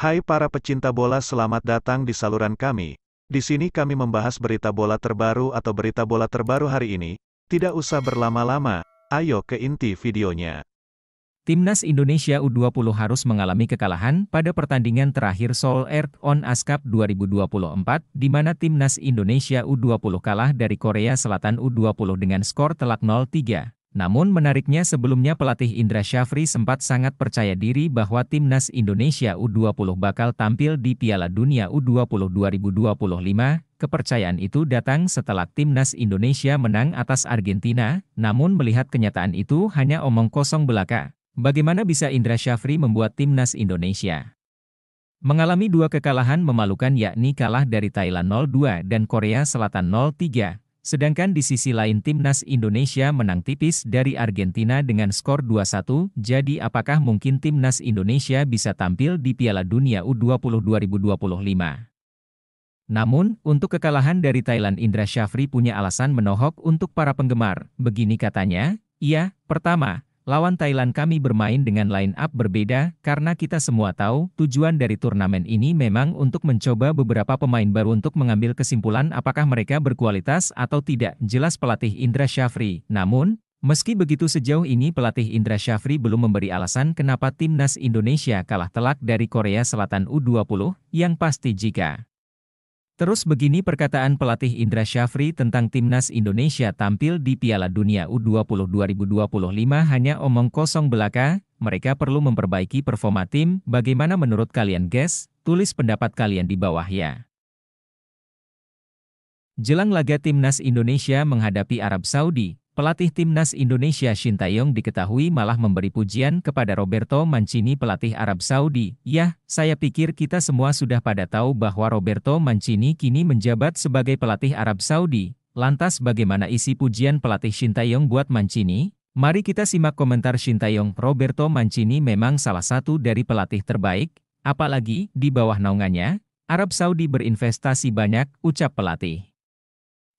Hai para pecinta bola selamat datang di saluran kami. Di sini kami membahas berita bola terbaru atau berita bola terbaru hari ini. Tidak usah berlama-lama, ayo ke inti videonya. Timnas Indonesia U20 harus mengalami kekalahan pada pertandingan terakhir Seoul Air on ASCAP 2024, di mana Timnas Indonesia U20 kalah dari Korea Selatan U20 dengan skor telak 0-3. Namun menariknya sebelumnya pelatih Indra Syafri sempat sangat percaya diri bahwa timnas Indonesia U20 bakal tampil di Piala Dunia U20 2025. Kepercayaan itu datang setelah timnas Indonesia menang atas Argentina, namun melihat kenyataan itu hanya omong kosong belaka. Bagaimana bisa Indra Syafri membuat timnas Indonesia? Mengalami dua kekalahan memalukan yakni kalah dari Thailand 0-2 dan Korea Selatan 0-3, Sedangkan di sisi lain timnas Indonesia menang tipis dari Argentina dengan skor 2-1, jadi apakah mungkin timnas Indonesia bisa tampil di Piala Dunia U20 2025? Namun, untuk kekalahan dari Thailand Indra Syafri punya alasan menohok untuk para penggemar, begini katanya, Iya, pertama, Lawan Thailand kami bermain dengan line-up berbeda, karena kita semua tahu, tujuan dari turnamen ini memang untuk mencoba beberapa pemain baru untuk mengambil kesimpulan apakah mereka berkualitas atau tidak, jelas pelatih Indra Syafri. Namun, meski begitu sejauh ini pelatih Indra Syafri belum memberi alasan kenapa timnas Indonesia kalah telak dari Korea Selatan U20, yang pasti jika Terus begini perkataan pelatih Indra Syafri tentang timnas Indonesia tampil di Piala Dunia U20 2025 hanya omong kosong belaka, mereka perlu memperbaiki performa tim, bagaimana menurut kalian guys? Tulis pendapat kalian di bawah ya. Jelang laga timnas Indonesia menghadapi Arab Saudi, Pelatih timnas Indonesia Shin Taeyong diketahui malah memberi pujian kepada Roberto Mancini pelatih Arab Saudi. Yah, saya pikir kita semua sudah pada tahu bahwa Roberto Mancini kini menjabat sebagai pelatih Arab Saudi. Lantas bagaimana isi pujian pelatih Shin Taeyong buat Mancini? Mari kita simak komentar Shin Taeyong. Roberto Mancini memang salah satu dari pelatih terbaik, apalagi di bawah naungannya, Arab Saudi berinvestasi banyak, ucap pelatih.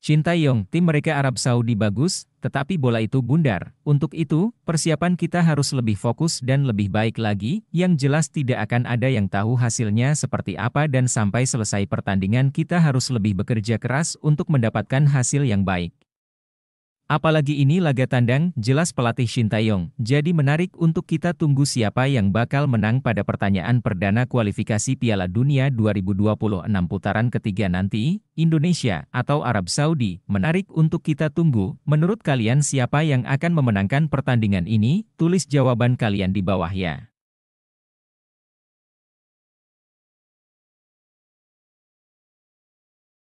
Cinta Yong, tim mereka Arab Saudi bagus, tetapi bola itu bundar. Untuk itu, persiapan kita harus lebih fokus dan lebih baik lagi, yang jelas tidak akan ada yang tahu hasilnya seperti apa dan sampai selesai pertandingan kita harus lebih bekerja keras untuk mendapatkan hasil yang baik. Apalagi ini laga tandang, jelas pelatih Shin Taeyong, jadi menarik untuk kita tunggu siapa yang bakal menang pada pertanyaan perdana kualifikasi Piala Dunia 2026 putaran ketiga nanti, Indonesia atau Arab Saudi. Menarik untuk kita tunggu, menurut kalian siapa yang akan memenangkan pertandingan ini? Tulis jawaban kalian di bawah ya.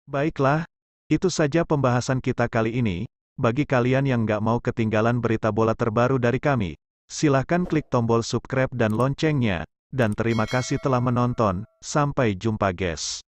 Baiklah, itu saja pembahasan kita kali ini. Bagi kalian yang nggak mau ketinggalan berita bola terbaru dari kami, silahkan klik tombol subscribe dan loncengnya. Dan terima kasih telah menonton, sampai jumpa guys.